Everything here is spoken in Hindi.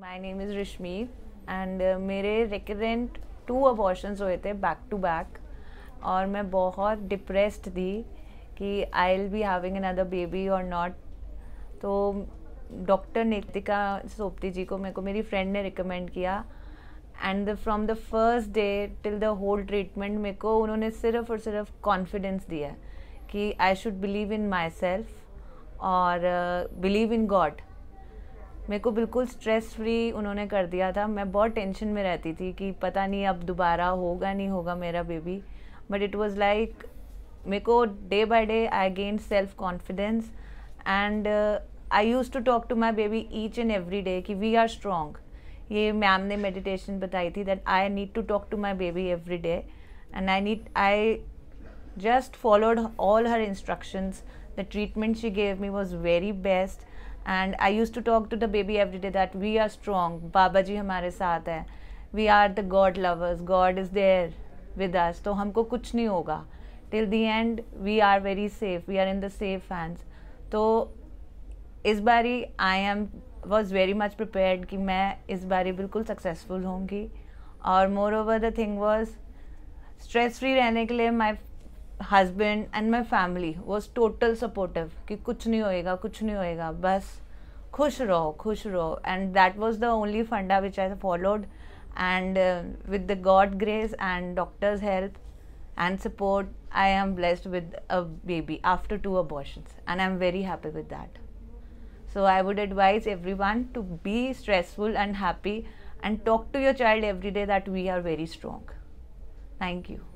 my name is Rashmi and मेरे रिकरेंट टू अबॉर्शंस हुए थे बैक टू बैक और मैं बहुत डिप्रेस्ड थी कि I will be having another baby और नॉट तो डॉक्टर नेतिका सोपती जी को मेरे को मेरी फ्रेंड ने रिकमेंड किया and from the first day till the whole treatment मेरे को उन्होंने सिर्फ और सिर्फ कॉन्फिडेंस दिया कि I should believe in my self और बिलीव इन गॉड मेरे को बिल्कुल स्ट्रेस फ्री उन्होंने कर दिया था मैं बहुत टेंशन में रहती थी कि पता नहीं अब दोबारा होगा नहीं होगा मेरा baby but it was like मेरे को day by day I gain self confidence and I use to talk to my baby each and every day कि वी आर स्ट्रॉन्ग ये मैम ने मेडिटेशन बताई थी that I need to talk to my baby every day and I need I just followed all her instructions the treatment she gave me was very best and I use to talk to the baby every day that we are strong Baba ji हमारे साथ हैं we are the God lovers God is there with us तो हमको कुछ नहीं होगा till the end we are very safe we are in the safe hands तो इस बारी I am was very much prepared कि मैं इस बारी बिल्कुल सक्सेसफुल होंगी और moreover the thing was stress free रहने के लिए my husband and my family was total supportive कि कुछ नहीं होएगा कुछ नहीं होएगा बस खुश रहो खुश रहो and that was the only funda which I followed and with the God grace and doctors help and support i am blessed with a baby after two abortions and i'm very happy with that so i would advise everyone to be stressful and happy and talk to your child every day that we are very strong thank you